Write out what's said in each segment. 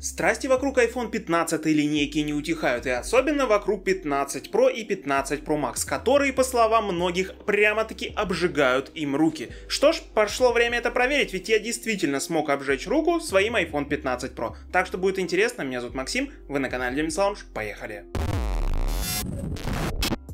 Страсти вокруг iPhone 15 линейки не утихают, и особенно вокруг 15 Pro и 15 Pro Max, которые, по словам многих, прямо-таки обжигают им руки. Что ж, пошло время это проверить, ведь я действительно смог обжечь руку своим iPhone 15 Pro. Так что будет интересно, меня зовут Максим, вы на канале Games Lounge, поехали!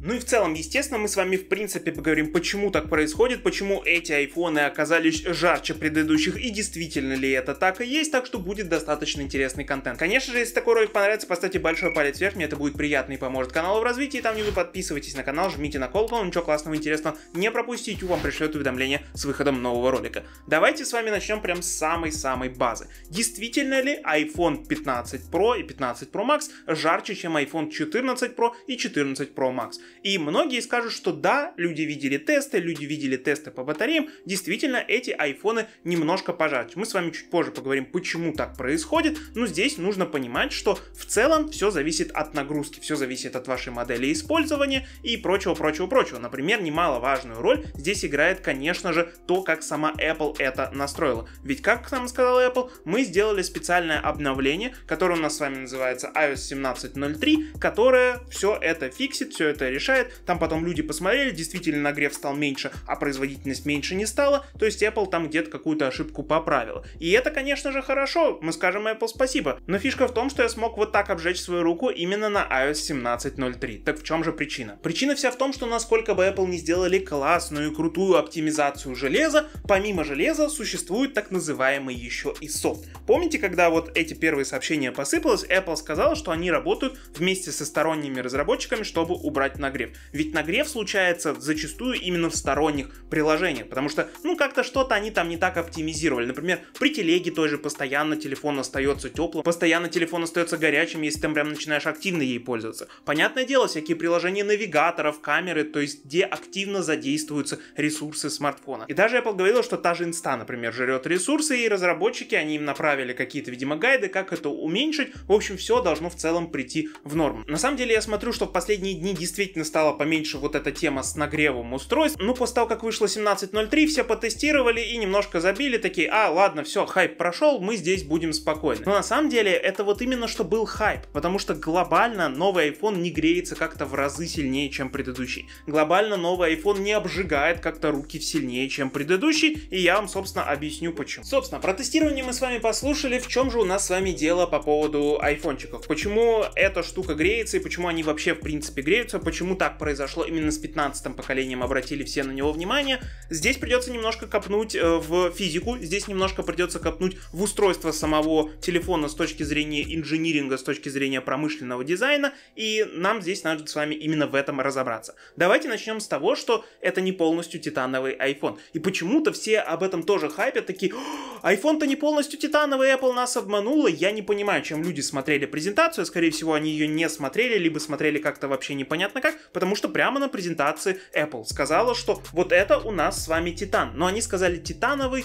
Ну и в целом, естественно, мы с вами в принципе поговорим, почему так происходит, почему эти айфоны оказались жарче предыдущих и действительно ли это так и есть, так что будет достаточно интересный контент. Конечно же, если такой ролик понравится, поставьте большой палец вверх, мне это будет приятно и поможет каналу в развитии, там внизу подписывайтесь на канал, жмите на колокол, ну, ничего классного интересного не пропустите, YouTube вам пришлет уведомление с выходом нового ролика. Давайте с вами начнем прям с самой-самой базы. Действительно ли iPhone 15 Pro и 15 Pro Max жарче, чем iPhone 14 Pro и 14 Pro Max? И многие скажут, что да, люди видели тесты, люди видели тесты по батареям, действительно эти айфоны немножко пожарче. Мы с вами чуть позже поговорим, почему так происходит, но здесь нужно понимать, что в целом все зависит от нагрузки, все зависит от вашей модели использования и прочего-прочего-прочего. Например, немаловажную роль здесь играет, конечно же, то, как сама Apple это настроила. Ведь, как нам сказала Apple, мы сделали специальное обновление, которое у нас с вами называется iOS 17.03, которое все это фиксит, все это решает мешает, там потом люди посмотрели, действительно нагрев стал меньше, а производительность меньше не стала, то есть Apple там где-то какую-то ошибку поправила. И это, конечно же, хорошо, мы скажем Apple спасибо, но фишка в том, что я смог вот так обжечь свою руку именно на iOS 17.03. Так в чем же причина? Причина вся в том, что насколько бы Apple не сделали классную и крутую оптимизацию железа, помимо железа существует так называемый еще и софт. Помните, когда вот эти первые сообщения посыпались, Apple сказала, что они работают вместе со сторонними разработчиками, чтобы убрать нагрев нагрев. Ведь нагрев случается зачастую именно в сторонних приложениях, потому что, ну, как-то что-то они там не так оптимизировали. Например, при телеге тоже постоянно телефон остается теплым, постоянно телефон остается горячим, если ты прям начинаешь активно ей пользоваться. Понятное дело, всякие приложения навигаторов, камеры, то есть где активно задействуются ресурсы смартфона. И даже Apple говорила, что та же инста, например, жрет ресурсы, и разработчики, они им направили какие-то, видимо, гайды, как это уменьшить. В общем, все должно в целом прийти в норму. На самом деле, я смотрю, что в последние дни действительно стала поменьше вот эта тема с нагревом устройств. Ну, после того, как вышло 17.03, все потестировали и немножко забили, такие, а, ладно, все, хайп прошел, мы здесь будем спокойны. Но на самом деле, это вот именно что был хайп, потому что глобально новый iPhone не греется как-то в разы сильнее, чем предыдущий. Глобально новый iPhone не обжигает как-то руки сильнее, чем предыдущий, и я вам, собственно, объясню почему. Собственно, про тестирование мы с вами послушали, в чем же у нас с вами дело по поводу айфончиков. Почему эта штука греется и почему они вообще в принципе греются, почему так произошло именно с 15-м поколением, обратили все на него внимание. Здесь придется немножко копнуть э, в физику, здесь немножко придется копнуть в устройство самого телефона с точки зрения инжиниринга, с точки зрения промышленного дизайна, и нам здесь надо с вами именно в этом разобраться. Давайте начнем с того, что это не полностью титановый iPhone. И почему-то все об этом тоже хайпят, такие, iPhone-то не полностью титановый, Apple нас обманула, я не понимаю, чем люди смотрели презентацию, скорее всего, они ее не смотрели, либо смотрели как-то вообще непонятно как, потому что прямо на презентации Apple сказала, что вот это у нас с вами Титан. Но они сказали титановый,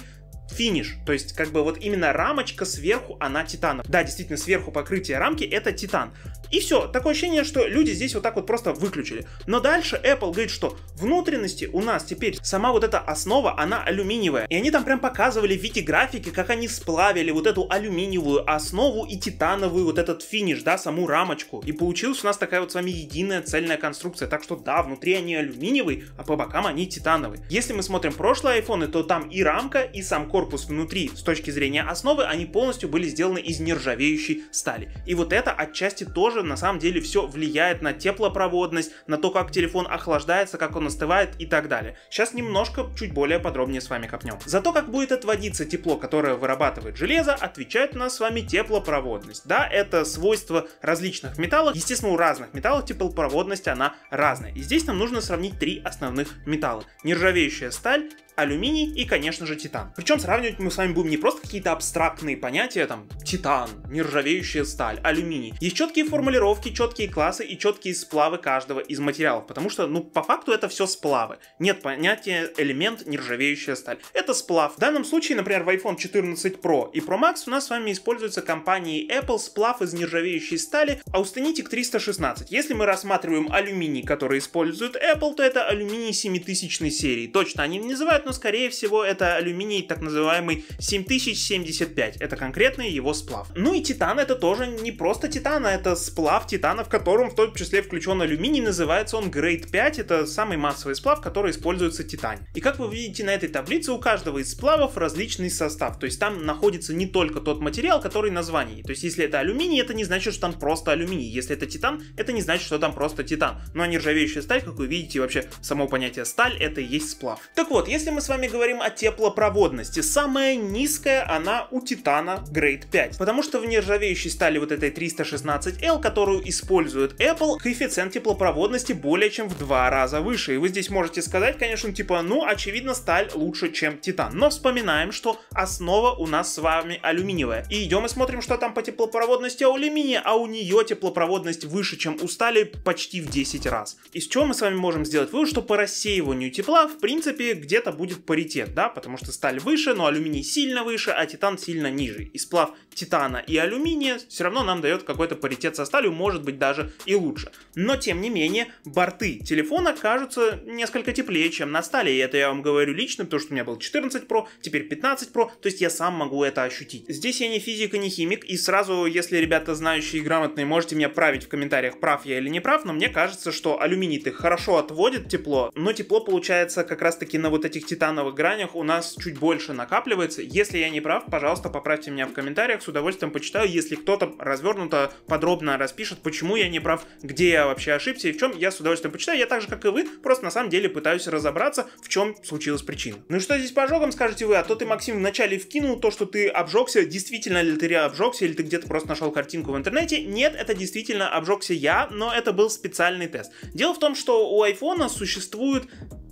финиш. То есть, как бы вот именно рамочка сверху, она титана. Да, действительно, сверху покрытие рамки это титан. И все. Такое ощущение, что люди здесь вот так вот просто выключили. Но дальше Apple говорит, что внутренности у нас теперь сама вот эта основа, она алюминиевая. И они там прям показывали в виде графики, как они сплавили вот эту алюминиевую основу и титановую вот этот финиш, да, саму рамочку. И получилась у нас такая вот с вами единая цельная конструкция. Так что да, внутри они алюминиевые, а по бокам они титановые. Если мы смотрим прошлые айфоны, то там и рамка, и сам корпус внутри с точки зрения основы, они полностью были сделаны из нержавеющей стали. И вот это отчасти тоже на самом деле все влияет на теплопроводность, на то, как телефон охлаждается, как он остывает и так далее. Сейчас немножко чуть более подробнее с вами копнем. За то, как будет отводиться тепло, которое вырабатывает железо, отвечает у нас с вами теплопроводность. Да, это свойство различных металлов. Естественно, у разных металлов теплопроводность она разная. И здесь нам нужно сравнить три основных металла. Нержавеющая сталь, алюминий и, конечно же, титан. Причем сравнивать мы с вами будем не просто какие-то абстрактные понятия, там, титан, нержавеющая сталь, алюминий. Есть четкие формулировки, четкие классы и четкие сплавы каждого из материалов, потому что, ну, по факту это все сплавы. Нет понятия элемент нержавеющая сталь. Это сплав. В данном случае, например, в iPhone 14 Pro и Pro Max у нас с вами используется компанией Apple сплав из нержавеющей стали Austenitic 316. Если мы рассматриваем алюминий, который используют Apple, то это алюминий 7000 серии. Точно они не называют, но скорее всего это алюминий так называемый 7075, это конкретный его сплав. Ну и титан это тоже не просто титан, а это сплав титана, в котором в том числе включен алюминий, называется он Grade 5, это самый массовый сплав, который используется титан. И как вы видите на этой таблице, у каждого из сплавов различный состав, то есть там находится не только тот материал, который название. То есть если это алюминий, это не значит, что там просто алюминий, если это титан, это не значит, что там просто титан. Но нержавеющая сталь, как вы видите, вообще само понятие сталь это и есть сплав. Так вот, если мы с вами говорим о теплопроводности, самая низкая она у Титана Grade 5, потому что в нержавеющей стали вот этой 316L, которую использует Apple, коэффициент теплопроводности более чем в два раза выше. И вы здесь можете сказать, конечно, типа, ну, очевидно, сталь лучше, чем Титан. Но вспоминаем, что основа у нас с вами алюминиевая. И идем и смотрим, что там по теплопроводности у алюминия, а у нее теплопроводность выше, чем у стали почти в 10 раз. Из чего мы с вами можем сделать вывод, что по рассеиванию тепла, в принципе, где-то будет будет паритет, да, потому что сталь выше, но алюминий сильно выше, а титан сильно ниже. И сплав титана и алюминия все равно нам дает какой-то паритет со сталью, может быть даже и лучше. Но тем не менее, борты телефона кажутся несколько теплее, чем на стали, и это я вам говорю лично, потому что у меня был 14 Pro, теперь 15 Pro, то есть я сам могу это ощутить. Здесь я не физик и не химик, и сразу, если ребята знающие и грамотные, можете меня править в комментариях, прав я или не прав, но мне кажется, что алюминий-то хорошо отводит тепло, но тепло получается как раз таки на вот этих титановых гранях у нас чуть больше накапливается. Если я не прав, пожалуйста, поправьте меня в комментариях, с удовольствием почитаю, если кто-то развернуто, подробно распишет, почему я не прав, где я вообще ошибся и в чем я с удовольствием почитаю. Я так же, как и вы, просто на самом деле пытаюсь разобраться, в чем случилась причина. Ну и что здесь по ожогам, скажете вы, а то ты, Максим, вначале вкинул то, что ты обжегся, действительно ли ты обжегся, или ты где-то просто нашел картинку в интернете. Нет, это действительно обжегся я, но это был специальный тест. Дело в том, что у iPhone существует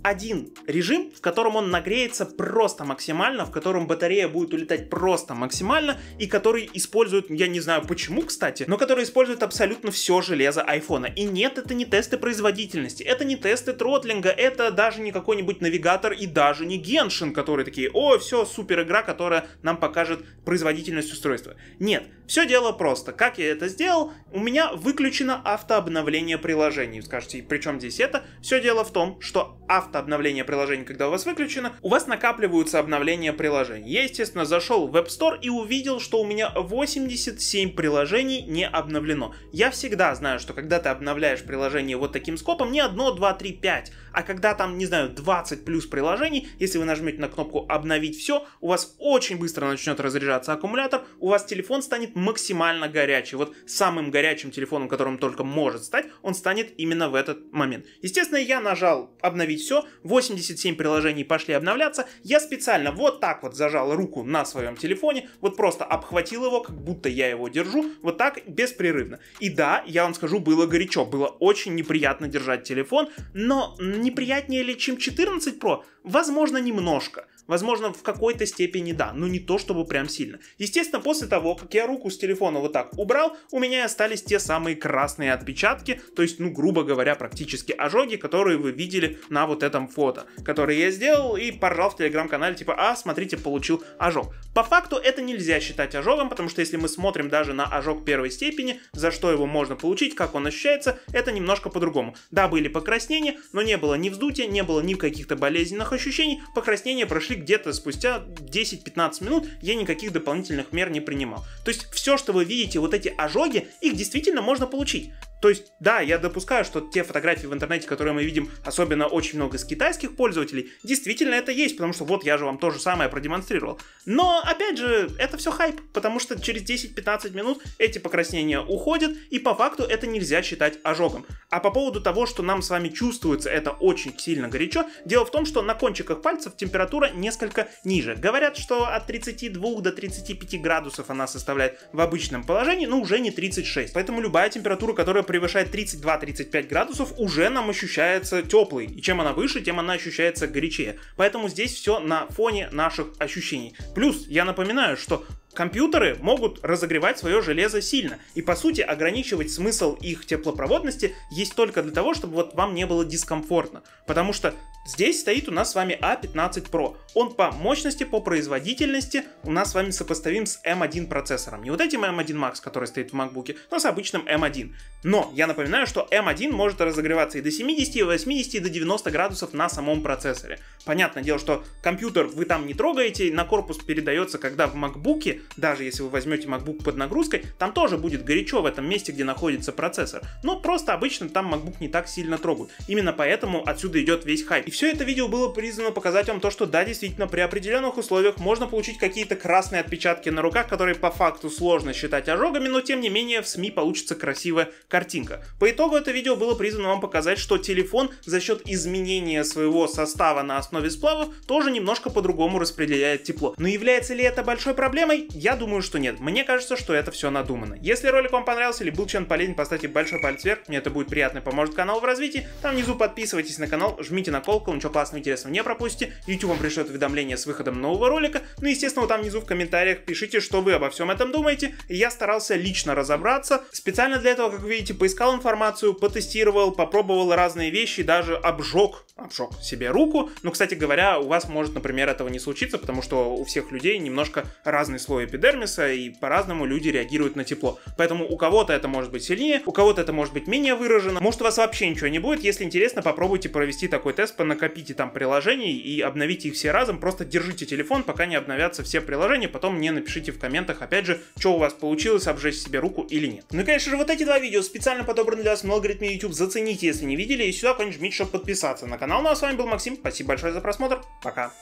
один режим, в котором он нагреется просто максимально, в котором батарея будет улетать просто максимально, и который использует, я не знаю почему, кстати, но который использует абсолютно все железо айфона. И нет, это не тесты производительности, это не тесты тротлинга, это даже не какой-нибудь навигатор и даже не геншин, который такие, о, все, супер игра, которая нам покажет производительность устройства. Нет, все дело просто. Как я это сделал? У меня выключено автообновление приложений. Скажите, при чем здесь это? Все дело в том, что автообновление приложений, когда у вас выключено, у вас накапливаются обновления приложений. Я, естественно, зашел в App Store и увидел, что у меня 87 приложений не обновлено. Я всегда знаю, что когда ты обновляешь приложение вот таким скопом, не 1, 2, 3, 5, а когда там, не знаю, 20 плюс приложений, если вы нажмете на кнопку «Обновить все», у вас очень быстро начнет разряжаться аккумулятор, у вас телефон станет максимально горячий. Вот самым горячим телефоном, которым только может стать, он станет именно в этот момент. Естественно, я нажал «Обновить все», 87 приложений пошли обновляться, я специально вот так вот зажал руку на своем телефоне, вот просто обхватил его, как будто я его держу, вот так беспрерывно. И да, я вам скажу, было горячо, было очень неприятно держать телефон, но неприятнее ли, чем 14 Pro? Возможно, немножко. Возможно, в какой-то степени да, но не то чтобы прям сильно. Естественно, после того, как я руку с телефона вот так убрал, у меня остались те самые красные отпечатки, то есть, ну, грубо говоря, практически ожоги, которые вы видели на вот этом фото, которые я сделал и поржал в телеграм-канале, типа, а, смотрите, получил ожог. По факту это нельзя считать ожогом, потому что если мы смотрим даже на ожог первой степени, за что его можно получить, как он ощущается, это немножко по-другому. Да, были покраснения, но не было ни вздутия, не было никаких то болезненных ощущений, покраснения прошли пришли где-то спустя 10-15 минут, я никаких дополнительных мер не принимал. То есть все, что вы видите, вот эти ожоги, их действительно можно получить. То есть, да, я допускаю, что те фотографии в интернете, которые мы видим, особенно очень много из китайских пользователей, действительно это есть, потому что вот я же вам то же самое продемонстрировал. Но, опять же, это все хайп, потому что через 10-15 минут эти покраснения уходят, и по факту это нельзя считать ожогом. А по поводу того, что нам с вами чувствуется это очень сильно горячо, дело в том, что на кончиках пальцев температура несколько ниже. Говорят, что от 32 до 35 градусов она составляет в обычном положении, но уже не 36. Поэтому любая температура, которая превышает 32-35 градусов, уже нам ощущается теплый. И чем она выше, тем она ощущается горячее. Поэтому здесь все на фоне наших ощущений. Плюс я напоминаю, что Компьютеры могут разогревать свое железо сильно, и по сути ограничивать смысл их теплопроводности есть только для того, чтобы вот вам не было дискомфортно. Потому что здесь стоит у нас с вами A15 а Pro. Он по мощности, по производительности у нас с вами сопоставим с M1 процессором. Не вот этим M1 Max, который стоит в MacBook, но с обычным M1. Но я напоминаю, что M1 может разогреваться и до 70, и 80, и до 90 градусов на самом процессоре. Понятное дело, что компьютер вы там не трогаете, на корпус передается, когда в MacBook даже если вы возьмете MacBook под нагрузкой, там тоже будет горячо в этом месте, где находится процессор. Но просто обычно там MacBook не так сильно трогают. Именно поэтому отсюда идет весь хайп. И все это видео было призвано показать вам то, что да, действительно, при определенных условиях можно получить какие-то красные отпечатки на руках, которые по факту сложно считать ожогами, но тем не менее в СМИ получится красивая картинка. По итогу это видео было призвано вам показать, что телефон за счет изменения своего состава на основе сплавов тоже немножко по-другому распределяет тепло. Но является ли это большой проблемой? Я думаю, что нет. Мне кажется, что это все надумано. Если ролик вам понравился или был чем-то полезен, поставьте большой палец вверх, мне это будет приятно и поможет каналу в развитии. Там внизу подписывайтесь на канал, жмите на колокол, ничего классного интересного не пропустите. YouTube вам пришлет уведомление с выходом нового ролика. Ну и, естественно, там внизу в комментариях пишите, что вы обо всем этом думаете. Я старался лично разобраться. Специально для этого, как вы видите, поискал информацию, потестировал, попробовал разные вещи, даже обжег, обжег себе руку. Ну, кстати говоря, у вас может, например, этого не случиться, потому что у всех людей немножко разный слой эпидермиса, и по-разному люди реагируют на тепло. Поэтому у кого-то это может быть сильнее, у кого-то это может быть менее выражено. Может, у вас вообще ничего не будет. Если интересно, попробуйте провести такой тест, понакопите там приложений и обновите их все разом. Просто держите телефон, пока не обновятся все приложения, потом мне напишите в комментах, опять же, что у вас получилось, обжечь себе руку или нет. Ну и, конечно же, вот эти два видео специально подобраны для вас в алгоритме YouTube. Зацените, если не видели, и сюда, конечно, жмите, чтобы подписаться на канал. Ну а с вами был Максим, спасибо большое за просмотр, пока.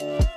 Thank you